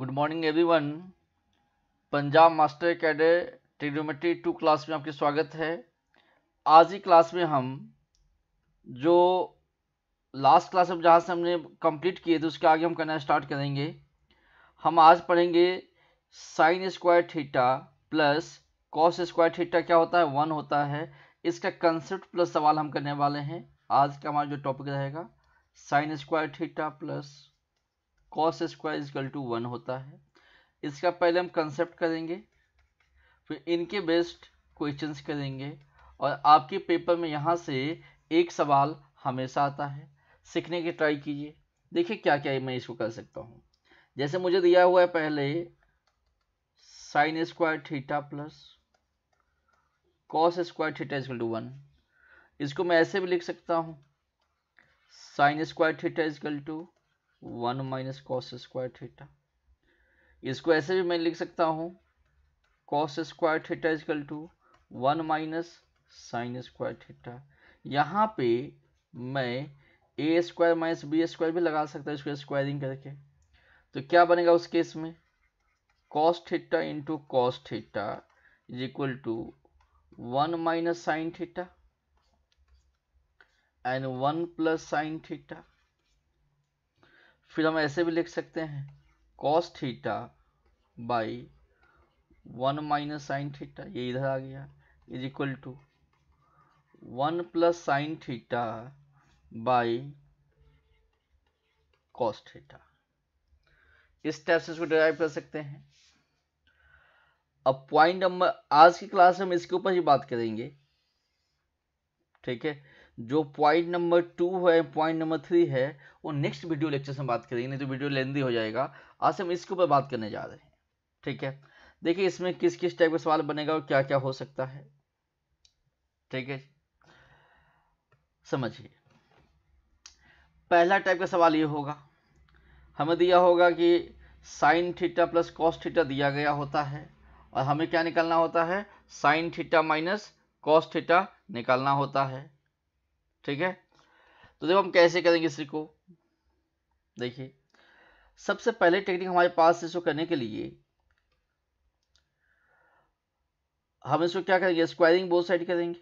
good morning everyone Punjab master cadre trigonometry two class में आपके स्वागत है आज ही क्लास में हम जो लास्ट क्लास अब जहाँ से हमने कंप्लीट किए थे उसके आगे हम करना स्टार्ट करेंगे हम आज पढ़ेंगे sine square theta plus cos square theta क्या होता है वन होता है इसका कंसेप्ट प्लस सवाल हम करने वाले हैं आज का हमारा जो टॉपिक रहेगा sine square theta plus cos square is equal to one होता है इसका पहले हम कंसेप्ट करेंगे फिर इनके बेस्ड क्वेश्चंस करेंगे और आपके पेपर में यहाँ से एक सवाल हमेशा आता है सीखने की ट्राई कीजिए देखिए क्या क्या मैं इसको कर सकता हूँ जैसे मुझे दिया हुआ है पहले sine square theta plus cos square theta is equal to one इसको मैं ऐसे भी लिख सकता हूँ sine square theta is equal to one minus cos square theta इसको ऐसे भी मैं लिख सकता हूँ cos square theta is equal to one minus sine square theta यहाँ पे मैं A square minus B square भी लगा सकता हूँ इसको स्क्वायरिंग करके तो क्या बनेगा उस केस में cos theta into cos theta is equal to one minus sine theta and one plus sine theta फिर हम ऐसे भी लिख सकते हैं cos theta by one minus sine theta ये इधर आ गया is equal to one plus sine theta by cos theta इस टाइप से इसको डिराइव कर सकते हैं अब पॉइंट नंबर आज की क्लास में हम इसके ऊपर ही बात करेंगे ठीक है जो पॉइंट नंबर टू है पॉइंट नंबर थ्री है वो नेक्स्ट वीडियो लेक्चर से बात करेंगे नहीं तो वीडियो लेंदी हो जाएगा आज हम इसके ऊपर बात करने जा रहे हैं ठीक है देखिए इसमें किस किस टाइप का सवाल बनेगा और क्या क्या हो सकता है ठीक है समझिए पहला टाइप का सवाल ये होगा हमें दिया होगा कि sine theta plus cos theta दिया गया होता है और हमें क्या निकालना होता है sine theta minus cos theta निकालना होता है ठीक है तो देखो हम कैसे करेंगे इसी को देखिए सबसे पहले टेक्निक हमारे पास इसको करने के लिए हम इसको क्या करेंगे स्क्वायरिंग बोथ साइड करेंगे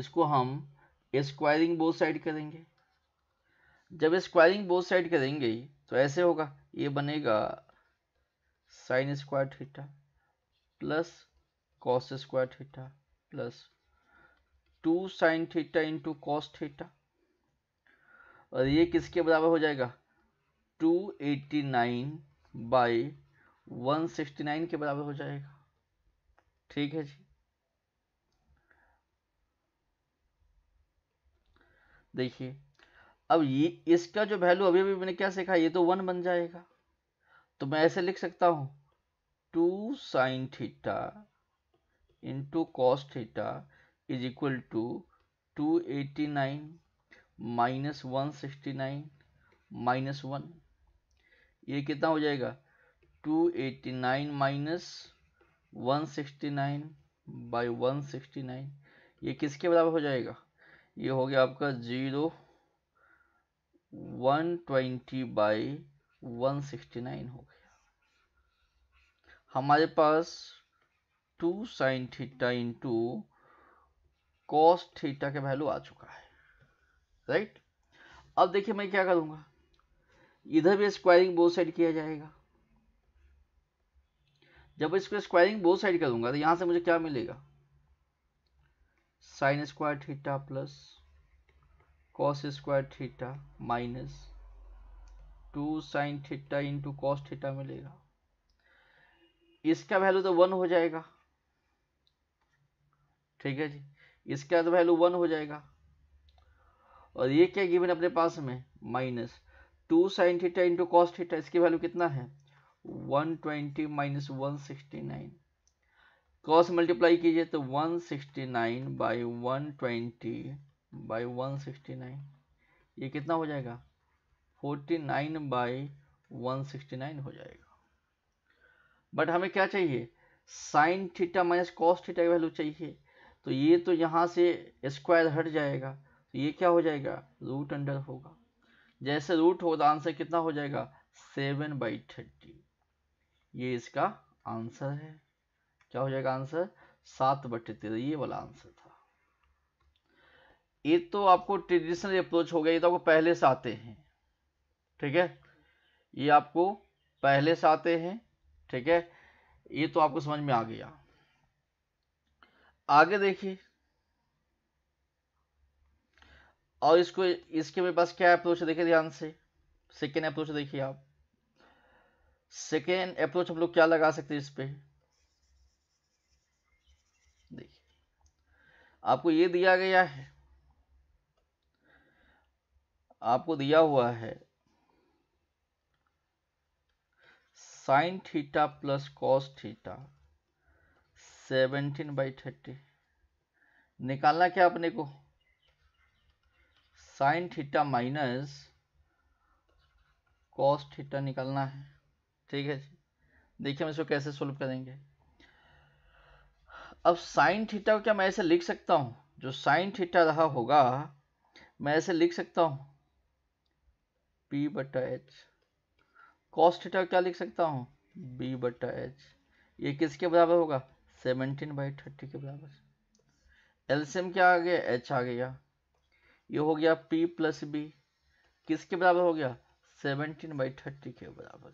इसको हम स्क्वायरिंग बोथ साइड करेंगे जब स्क्वायरिंग बोथ साइड करेंगे तो ऐसे होगा ये बनेगा sine square theta plus cos square theta plus two sine theta into cos theta और ये किसके बराबर हो जाएगा two eighty nine by one sixty nine के बराबर हो जाएगा ठीक है जी देखिए अब ये इसका जो वैल्यू अभी अभी मैंने क्या सीखा ये तो वन बन जाएगा तो मैं ऐसे लिख सकता हूं two sine theta into cos theta is equal to two to nine minus one sixty nine minus one ये कितना हो जाएगा two eighty nine minus one sixty nine by one sixty nine ये किसके बराबर हो जाएगा ये हो गया आपका zero one twenty by one sixty nine हो गया हमारे पास two sine theta into cos theta के वैल्यू आ चुका है राइट अब देखिए मैं क्या करूंगा इधर भी स्क्वायरिंग बोथ साइड किया जाएगा जब इसको स्क्वायरिंग बोथ साइड करूंगा तो यहां से मुझे क्या मिलेगा sine square theta plus cos square theta minus two sine theta into cos theta मिलेगा इसका वैल्यू तो वन हो जाएगा ठीक है जी इसका तो वैल्यू वन हो जाएगा और ये क्या गिवन अपने पास में minus two sine theta into cos theta इसकी वैल्यू कितना है one twenty minus one sixty nine cross multiply कीजिए तो one sixty nine by one twenty by one sixty nine ये कितना हो जाएगा forty nine by one sixty nine हो जाएगा बट हमें क्या चाहिए sine theta minus cos theta की वैल्यू चाहिए तो ये तो यहाँ से स्क्वायर हट जाएगा तो ये क्या हो जाएगा रूट अंडर होगा जैसे रूट होगा आंसर कितना हो जाएगा सेवन बाई थर्टी ये इसका आंसर है क्या हो जाएगा आंसर सात बटे तेरह ये वाला आंसर था ये तो आपको ट्रेडिशनल अप्रोच हो गया ये तो आपको पहले से आते हैं ठीक है ये आपको पहले से आते हैं ठीक है ये तो आपको समझ में आ गया आगे देखिए और इसको इसके मेरे पास क्या अप्रोच है देखिए ध्यान से सेकेंड अप्रोच देखिए आप सेकेंड अप्रोच हम लोग क्या लगा सकते हैं इस पर देखिए आपको ये दिया गया है आपको दिया हुआ है sine theta plus cos theta seventeen by thirty निकालना क्या अपने को sine theta minus cos theta निकालना है ठीक है जी देखिए हम इसको कैसे सोल्व करेंगे अब साइन थीटा को क्या मैं ऐसे लिख सकता हूँ जो साइन थीटा रहा होगा मैं ऐसे लिख सकता हूँ पी बटा एच कॉस थीटा क्या लिख सकता हूँ बी बटा एच ये किसके बराबर होगा सेवनटीन बाई थर्टी के बराबर एल्सियम क्या आ गया एच आ गया ये हो गया पी प्लस बी किसके बराबर हो गया सेवनटीन बाई थर्टी के बराबर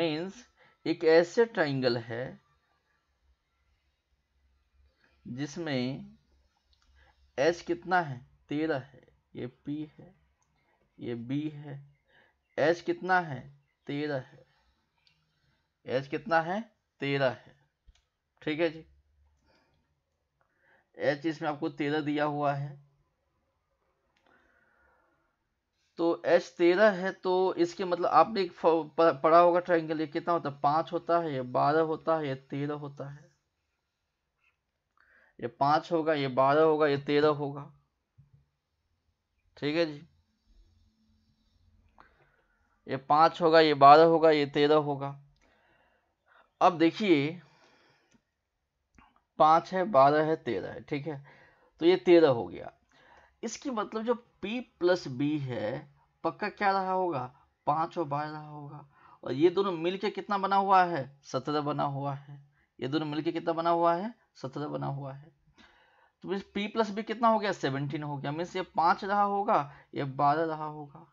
मीन्स एक ऐसे ट्राइंगल है जिसमें एच कितना है तेरह है ये पी है ये बी है एच कितना है तेरह है एच कितना है तेरह है ठीक है जी एच इसमें आपको तेरह दिया हुआ है तो एच तेरह है तो इसके मतलब आपने पढ़ा होगा ट्राइंगल ये कितना होता है पांच होता है ये बारह होता है ये तेरह होता है ये पांच होगा ये बारह होगा ये तेरह होगा ठीक है जी ये पांच होगा ये बारह होगा ये तेरह होगा अब देखिए पाँच है बारह है तेरह है ठीक है तो ये तेरह हो गया इसकी मतलब जो p प्लस बी है पक्का क्या रहा होगा पाँच और बारह रहा होगा और ये दोनों मिलके कितना बना हुआ है सत्रह बना हुआ है ये दोनों मिलके कितना बना हुआ है सत्रह बना हुआ है तो मीन्स पी प्लस बी कितना हो गया सेवनटीन हो गया मीन्स ये पाँच रहा होगा ये बारह रहा होगा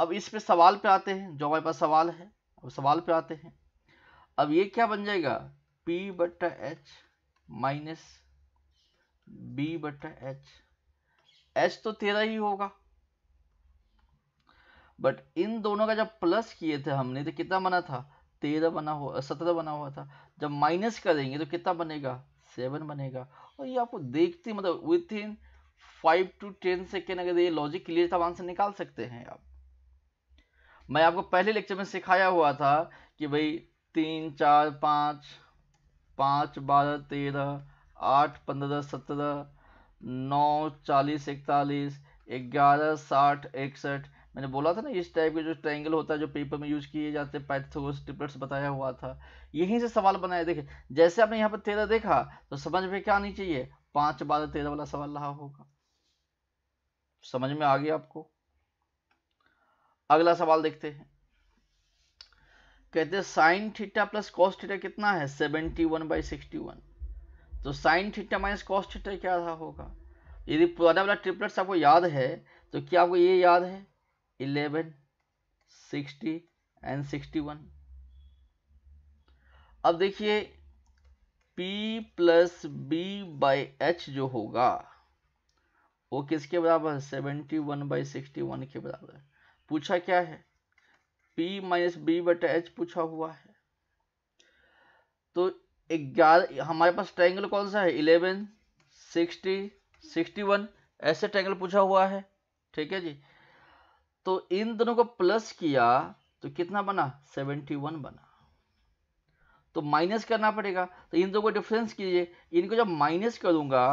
अब इस पे सवाल पे आते हैं जो हमारे पास सवाल है अब सवाल पे आते हैं अब ये क्या बन जाएगा P बट्टा एच माइनस B बट्टा एच एच तो तेरा ही होगा बट इन दोनों का जब प्लस किए थे हमने तो कितना बना था तेरह बना हुआ सत्रह बना हुआ था जब माइनस करेंगे तो कितना बनेगा सेवन बनेगा और ये आपको देखते मतलब within five to ten second अगर ये लॉजिक क्लियर था आंसर निकाल सकते हैं आप मैं आपको पहले लेक्चर में सिखाया हुआ था कि भाई तीन चार पाँच पाँच बारह तेरह आठ पंद्रह सत्रह नौ चालीस इकतालीस ग्यारह साठ इकसठ मैंने बोला था ना इस टाइप के जो ट्रायंगल होता है जो पेपर में यूज किए जाते हैं पैथोस ट्रिपलेट्स बताया हुआ था यहीं से सवाल बनाया देखे जैसे आपने यहाँ पर तेरह देखा तो समझ में क्या आनी चाहिए पाँच बारह तेरह वाला सवाल रहा होगा समझ में आ गया आपको अगला सवाल देखते हैं कहते हैं sine theta plus cos theta कितना है seventy one by sixty one तो sine theta minus cos theta क्या था होगा यदि पुराना वाला ट्रिपलेट्स आपको याद है तो क्या आपको ये याद है eleven sixty and sixty one अब देखिए p plus B by H जो होगा वो किसके बराबर seventy one by sixty one के बराबर पूछा क्या है P माइनस बी बटे एच पूछा हुआ है तो ग्यारह हमारे पास ट्रायंगल कौन सा है इलेवन सिक्सटी सिक्सटी वन ऐसे ट्रायंगल पूछा हुआ है ठीक है जी तो इन दोनों को प्लस किया तो कितना बना सेवेंटी वन बना तो माइनस करना पड़ेगा तो इन दोनों को डिफरेंस कीजिए इनको जब माइनस करूंगा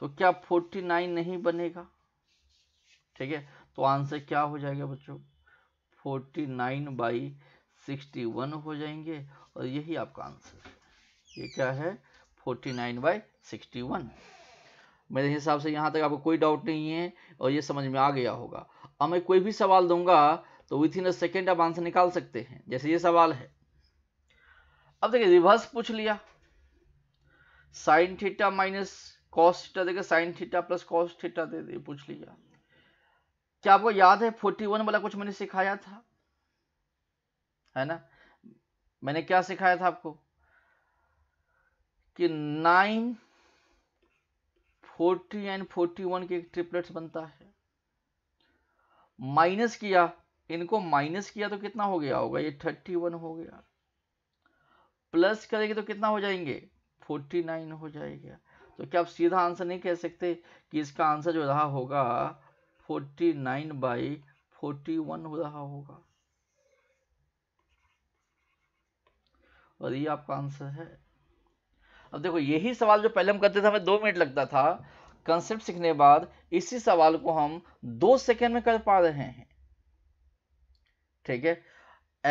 तो क्या फोर्टी नाइन नहीं बनेगा ठीक है तो आंसर क्या हो जाएगा बच्चों forty nine by sixty one हो जाएंगे और यही आपका आंसर है ये क्या है forty nine by sixty one मेरे हिसाब से यहाँ तक आपको कोई डाउट नहीं है और ये समझ में आ गया होगा अब मैं कोई भी सवाल दूंगा तो विथ इन अ सेकेंड आप आंसर निकाल सकते हैं जैसे ये सवाल है अब देखिए रिवर्स पूछ लिया sine theta minus cos theta देखिए sine theta plus cos theta दे दिए पूछ लिया क्या आपको याद है फोर्टी वन वाला कुछ मैंने सिखाया था है ना मैंने क्या सिखाया था आपको कि nine forty and forty one के ट्रिपलेट्स बनता है माइनस किया इनको माइनस किया तो कितना हो गया होगा ये थर्टी वन हो गया प्लस करेंगे तो कितना हो जाएंगे फोर्टी नाइन हो जाएगा तो क्या आप सीधा आंसर नहीं कह सकते कि इसका आंसर जो रहा होगा forty nine by forty one हो रहा होगा और ये आपका आंसर है अब देखो यही सवाल जो पहले हम करते थे हमें दो मिनट लगता था कंसेप्ट सीखने बाद इसी सवाल को हम दो सेकेंड में कर पा रहे हैं ठीक है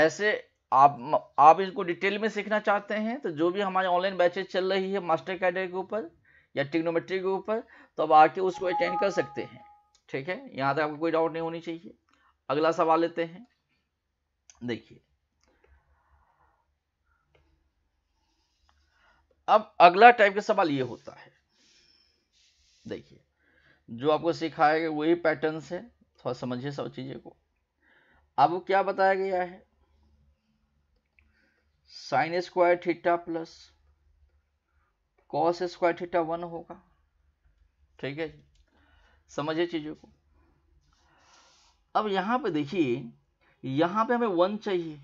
ऐसे आप आप इनको डिटेल में सीखना चाहते हैं तो जो भी हमारे ऑनलाइन बैचेज चल रही है मास्टर कैडर के ऊपर या टिग्नोमेट्री के ऊपर तो आप आके उसको अटेंड कर सकते हैं ठीक है यहाँ तक आपको कोई डाउट नहीं होनी चाहिए अगला सवाल लेते हैं देखिए अब अगला टाइप का सवाल ये होता है देखिए जो आपको सिखाया गया वही पैटर्न है थोड़ा समझिए सब चीज़ें को अब क्या बताया गया है sine square theta plus cos square theta one होगा ठीक है जी समझे चीज़ों को अब यहां पे देखिए यहां पे हमें वन चाहिए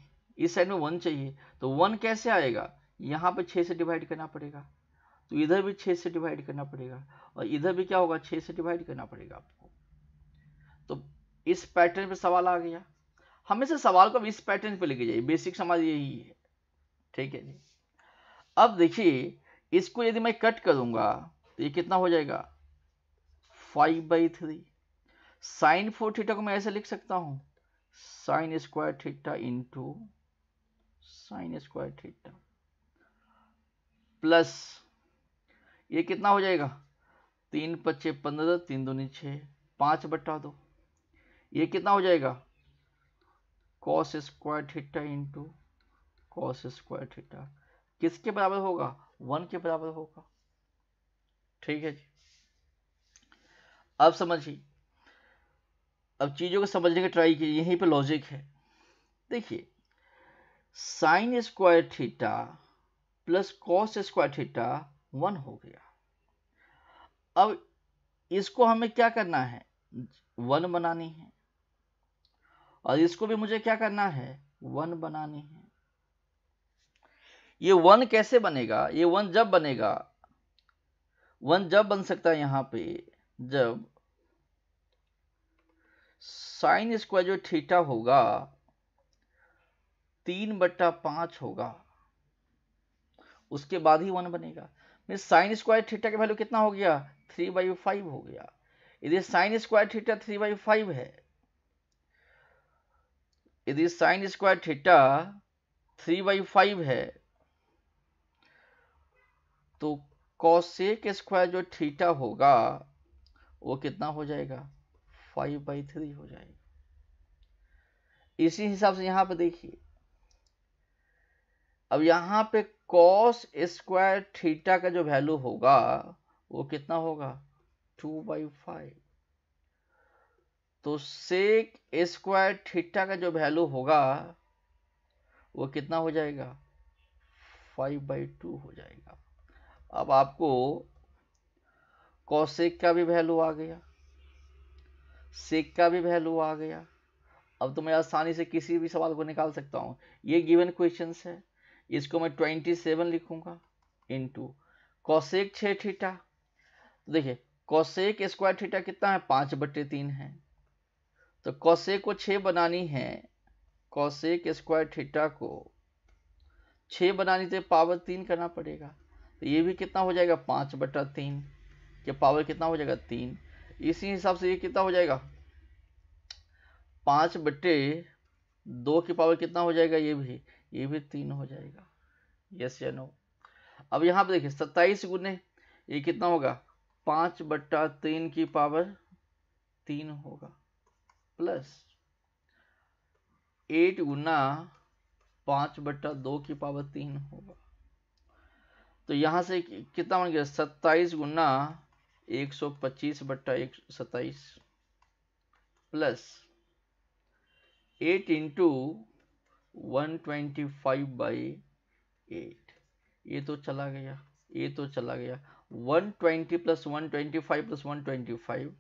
इस साइड में वन चाहिए तो वन कैसे आएगा यहाँ पे छह से डिवाइड करना पड़ेगा तो इधर भी छह से डिवाइड करना पड़ेगा और इधर भी क्या होगा छः से डिवाइड करना पड़ेगा आपको तो इस पैटर्न पे सवाल आ गया हमेशा सवाल को इस पैटर्न पे लेके जाइए बेसिक समाज यही है ठीक है जी अब देखिए इसको यदि मैं कट करूंगा तो ये कितना हो जाएगा five by three sine four theta को मैं ऐसे लिख सकता हूं sine square theta into sine square theta plus ये कितना हो जाएगा तीन पच्चे पंद्रह तीन दो नीचे पांच बटा दो ये कितना हो जाएगा cos square theta into cos square theta किसके बराबर होगा वन के बराबर होगा ठीक है जी आप समझिए अब चीज़ों को समझने की ट्राई कीजिए यहीं पे लॉजिक है देखिए sine square theta plus cos square theta one हो गया अब इसको हमें क्या करना है वन बनानी है और इसको भी मुझे क्या करना है वन बनानी है ये वन कैसे बनेगा ये वन जब बनेगा वन जब बन सकता है यहां पे जब साइन स्क्वायर जो थीटा होगा तीन बट्टा पांच होगा उसके बाद ही वन बनेगा मीन साइन स्क्वायर थीटा की वैल्यू कितना हो गया थ्री बाई फाइव हो गया यदि sine square theta three by five है यदि sine square theta three by five है तो कौशेक स्क्वायर जो थीटा होगा वो कितना हो जाएगा फाइव बाई थ्री हो जाएगा इसी हिसाब से यहां पे देखिए अब यहां पे कॉस स्क्वायर थीटा का जो वैल्यू होगा वो कितना होगा टू बाई फाइव तो सेक स्क्वायर थीटा का जो वैल्यू होगा वो कितना हो जाएगा फाइव बाई टू हो जाएगा अब आपको कौशिक का भी वैल्यू आ गया सेक का भी वैल्यू आ गया अब तो मैं आसानी से किसी भी सवाल को निकाल सकता हूँ ये गिवन क्वेश्चन है इसको मैं ट्वेंटी सेवन लिखूंगा इन टू कौशिक छीटा तो देखिए कौशिक स्क्वायर थीटा कितना है पाँच बटे तीन है तो कौशिक को छ बनानी है कौशिक स्क्वायर थीटा को छ बनानी थे तो पावर तीन करना पड़ेगा तो ये भी कितना हो जाएगा पाँच बटा तीन कि पावर कितना हो जाएगा तीन इसी हिसाब से ये कितना हो जाएगा पाँच बटे दो की पावर कितना हो जाएगा ये भी ये भी तीन हो जाएगा यस या नो अब यहाँ पे देखिए सत्ताईस गुने ये कितना होगा पाँच बट्टा तीन की पावर तीन होगा प्लस एट गुना पाँच बट्टा दो की पावर तीन होगा तो यहाँ से कितना बन गया सत्ताईस गुना एक सौ पच्चीस बट्टा एक सत्ताईस plus eight into one twenty five by eight ये तो चला गया ये तो चला गया one twenty plus one twenty five plus one twenty five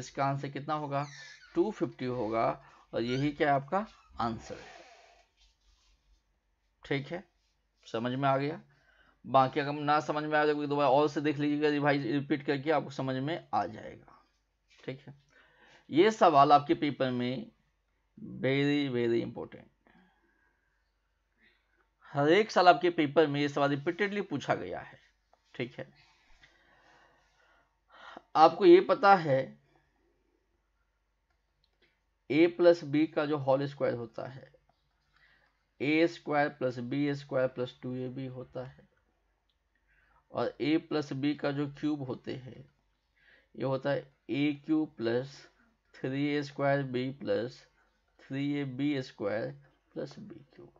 इसका आंसर कितना होगा टू फिफ्टी होगा और यही क्या आपका आंसर है ठीक है समझ में आ गया बाकी अगर ना समझ में आ जाए दोबारा तो और से देख लीजिएगा रिवाइज रिपीट करके आपको समझ में आ जाएगा ठीक है ये सवाल आपके पेपर में वेरी वेरी इंपॉर्टेंट हर एक साल आपके पेपर में ये सवाल रिपीटेडली पूछा गया है ठीक है आपको ये पता है ए प्लस बी का जो होल स्क्वायर होता है A square plus B square plus two A B होता है और ए प्लस बी का जो क्यूब होते हैं ये होता है A cube plus three A square B plus three A B square plus B cube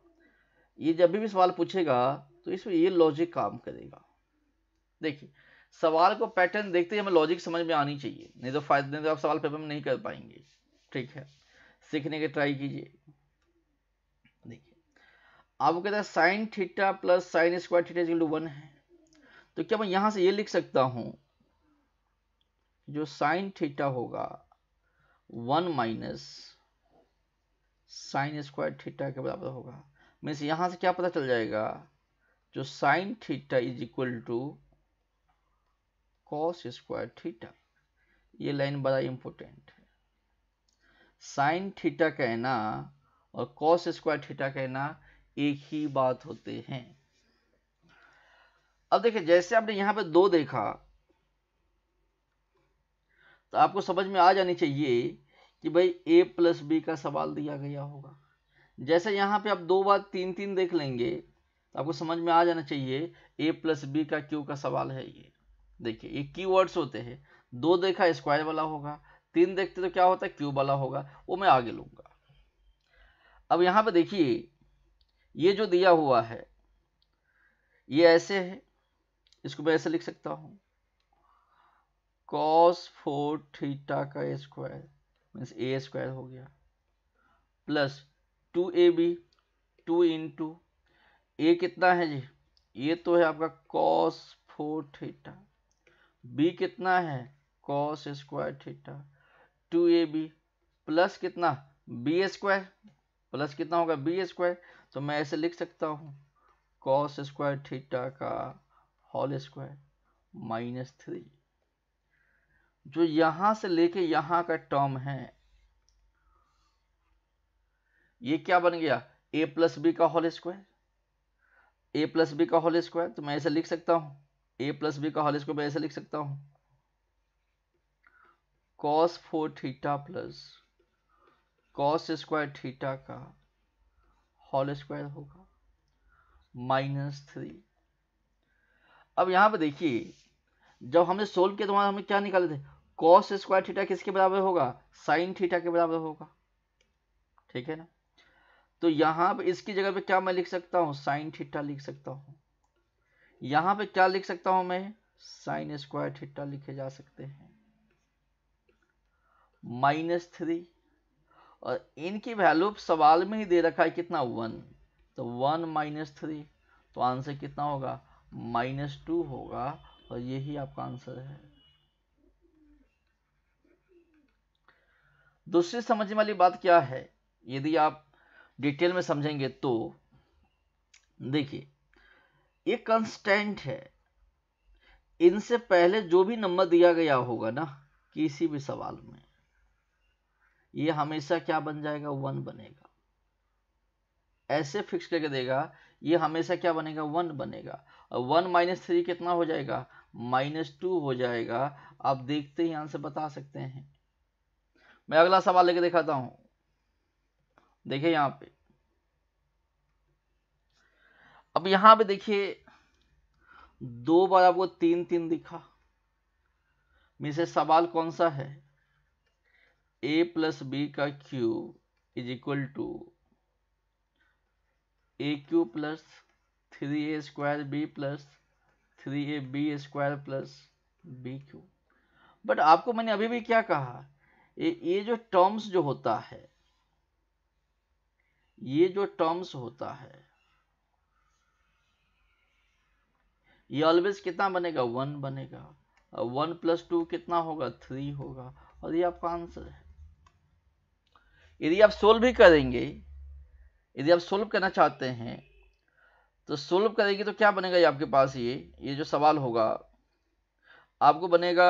ये जब भी सवाल पूछेगा तो इसमें ये लॉजिक काम करेगा देखिए सवाल को पैटर्न देखते ही हमें लॉजिक समझ में आनी चाहिए नहीं तो फायदे नहीं तो आप सवाल पेपर में नहीं कर पाएंगे ठीक है सीखने के ट्राई कीजिए देखिए आपको कहता है sine theta plus sine square theta equal to one है तो क्या मैं यहां से ये लिख सकता हूं जो साइन थीटा होगा one minus sine square theta के बराबर होगा मीन्स यहां से क्या पता चल जाएगा जो sine theta is equal to cos square theta ये लाइन बड़ा इंपॉर्टेंट है साइन थीटा कहना और कॉस स्क्वायर थीटा कहना एक ही बात होते हैं अब देखिए जैसे आपने यहां पे दो देखा तो आपको समझ में आ जानी चाहिए कि भाई ए प्लस बी का सवाल दिया गया होगा जैसे यहाँ पे आप दो बार तीन तीन देख लेंगे तो आपको समझ में आ जाना चाहिए ए प्लस बी का क्यू का सवाल है ये देखिए ये की वर्ड्स होते हैं दो देखा स्क्वायर वाला होगा तीन देखते तो क्या होता है क्यूब वाला होगा वो मैं आगे लूंगा अब यहां पे देखिए ये जो दिया हुआ है ये ऐसे है इसको मैं ऐसे लिख सकता हूँ कॉस फोर थीटा का स्क्वायर मीन्स ए स्क्वायर हो गया plus two A B two in two A कितना है जी ये तो है आपका कॉस फोर थीटा बी कितना है cos square theta two A B plus कितना बी स्क्वायर प्लस कितना होगा बी स्क्वायर तो मैं ऐसे लिख सकता हूँ कॉस स्क्वायर थीटा का होल स्क्वायर माइनस थ्री जो यहां से लेके यहां का टर्म है ये क्या बन गया ए प्लस बी का whole square A plus B का होल स्क्वायर तो मैं ऐसे लिख सकता हूं ए प्लस बी का होल स्क्वायर मैं ऐसे लिख सकता हूं cos four theta plus cos square theta का होल स्क्वायर होगा माइनस थ्री अब यहाँ पर देखिए जब हमने सोल्व किया तो वहाँ हमें क्या निकाले थे कॉस स्क्वायर थीटा किसके बराबर होगा साइन थीटा के बराबर होगा ठीक है ना तो यहाँ पे इसकी जगह पे क्या मैं लिख सकता हूँ साइन थीटा लिख सकता हूँ यहाँ पे क्या लिख सकता हूँ मैं साइन स्क्वायर थीटा लिखे जा सकते हैं माइनस थ्री और इनकी वैल्यू सवाल में ही दे रखा है कितना वन तो वन माइनस थ्री तो आंसर कितना होगा माइनस टू होगा और यही आपका आंसर है दूसरी समझने वाली बात क्या है यदि आप डिटेल में समझेंगे तो देखिए ये कंस्टेंट है इनसे पहले जो भी नंबर दिया गया होगा ना किसी भी सवाल में ये हमेशा क्या बन जाएगा वन बनेगा ऐसे फिक्स करके देगा ये हमेशा क्या बनेगा वन बनेगा वन माइनस थ्री कितना हो जाएगा माइनस टू हो जाएगा आप देखते ही आंसर बता सकते हैं मैं अगला सवाल लेके दिखाता हूं देखिए यहां पे अब यहां पे देखिए दो बार आपको तीन तीन दिखा में से सवाल कौन सा है ए प्लस बी का cube is equal to A cube plus three A square B plus three A B square plus B cube but आपको मैंने अभी भी क्या कहा ये ये जो टर्म्स जो होता है ये जो टर्म्स होता है ये ऑलवेज कितना बनेगा वन बनेगा वन प्लस टू कितना होगा थ्री होगा और ये आपका आंसर है यदि आप सोल्व भी करेंगे यदि आप सोल्व करना चाहते हैं तो सोल्व करेगी तो क्या बनेगा ये आपके पास ये ये जो सवाल होगा आपको बनेगा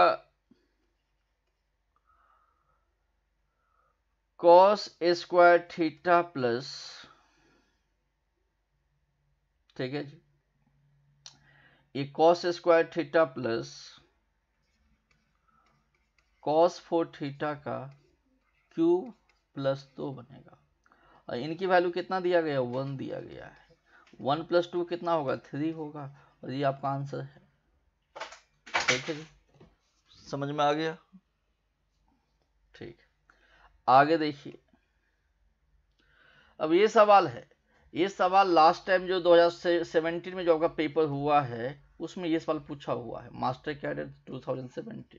कॉस स्क्वायर थीटा प्लस ठीक है जी ये cos square theta plus cos four theta का क्यू प्लस दो तो बनेगा और इनकी वैल्यू कितना दिया गया वन दिया गया है वन प्लस टू कितना होगा थ्री होगा और ये आपका आंसर है ठीक है जी समझ में आ गया ठीक आगे देखिए अब ये सवाल है ये सवाल लास्ट टाइम जो 2017 में जो आपका पेपर हुआ है उसमें ये सवाल पूछा हुआ है मास्टर कैडेट 2017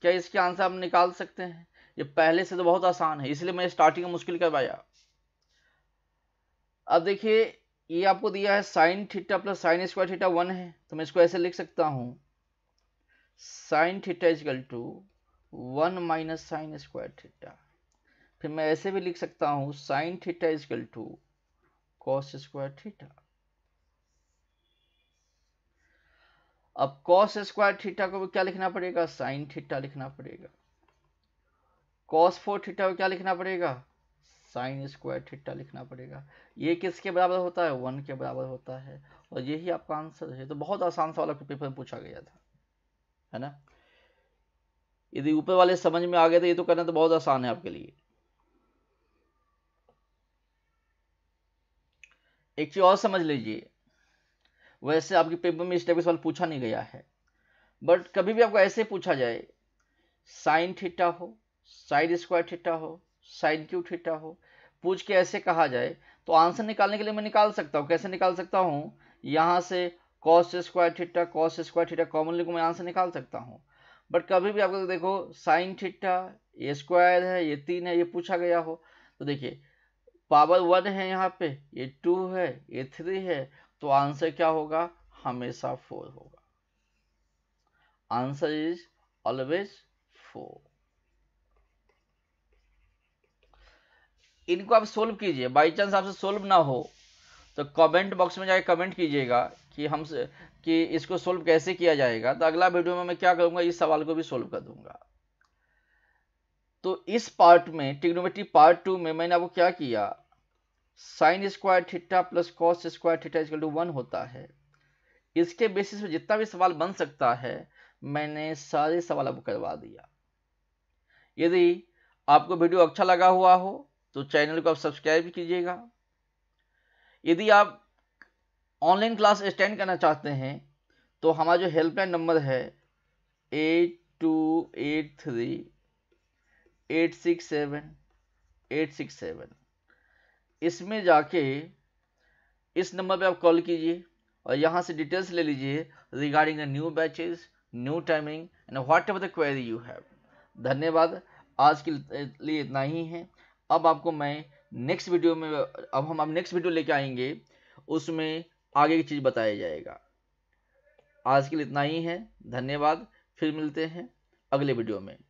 क्या इसके आंसर हम निकाल सकते हैं ये पहले से तो बहुत आसान है इसलिए मैं स्टार्टिंग में मुश्किल करवाया अब देखिए ये आपको दिया है sine theta plus sine square theta one है तो मैं इसको ऐसे लिख सकता हूँ sine theta is equal to one minus sine square theta फिर मैं ऐसे भी लिख सकता हूँ sine theta is equal to cos square theta अब कॉस स्क्वायर थीटा को भी क्या लिखना पड़ेगा साइन थीटा लिखना पड़ेगा कॉस फोर थीटा को क्या लिखना पड़ेगा साइन स्क्वायर थीटा लिखना पड़ेगा ये किसके बराबर होता है वन के बराबर होता है और यही आपका आंसर है तो बहुत आसान सवाल आपके पेपर में पूछा गया था है ना यदि ऊपर वाले समझ में आ गए तो ये तो करना तो बहुत आसान है आपके लिए एक चीज और समझ लीजिए वैसे आपके पेपर में इस टाइप का सवाल पूछा नहीं गया है बट कभी भी आपको ऐसे पूछा जाए साइन थीटा हो साइड स्क्वायर थीटा हो साइन क्यू थीटा हो पूछ के ऐसे कहा जाए तो आंसर निकालने के लिए मैं निकाल सकता हूँ कैसे निकाल सकता हूँ यहाँ से cos square theta cos square theta commonly को मैं आंसर निकाल सकता हूँ बट कभी भी आपको देखो साइन थीटा ये स्क्वायर है ये तीन है ये पूछा गया हो तो देखिए पावर वन है यहाँ पे ये टू है ये थ्री है तो आंसर क्या होगा हमेशा फोर होगा आंसर इज ऑलवेज फोर इनको आप सोल्व कीजिए बाई चांस आपसे सोल्व ना हो तो कमेंट बॉक्स में जाके कमेंट कीजिएगा कि हम कि इसको सोल्व कैसे किया जाएगा तो अगला वीडियो में मैं क्या करूँगा इस सवाल को भी सोल्व कर दूंगा तो इस पार्ट में टिग्नोमेट्री पार्ट टू में मैंने आपको क्या किया sine square theta plus cos square theta is equal to one होता है इसके बेसिस पे जितना भी सवाल बन सकता है मैंने सारे सवाल आपको करवा दिया यदि आपको वीडियो अच्छा लगा हुआ हो तो चैनल को आप सब्सक्राइब कीजिएगा यदि आप ऑनलाइन क्लास अटेंड करना चाहते हैं तो हमारा जो हेल्पलाइन नंबर है eight two eight three eight six seven eight six seven इसमें जाके इस नंबर पे आप कॉल कीजिए और यहाँ से डिटेल्स ले लीजिए regarding the new batches new timing and whatever the query you have धन्यवाद आज के लिए इतना ही है अब आपको मैं नेक्स्ट वीडियो में अब हम अब नेक्स्ट वीडियो लेके आएंगे उसमें आगे की चीज़ बताया जाएगा आज के लिए इतना ही है धन्यवाद फिर मिलते हैं अगले वीडियो में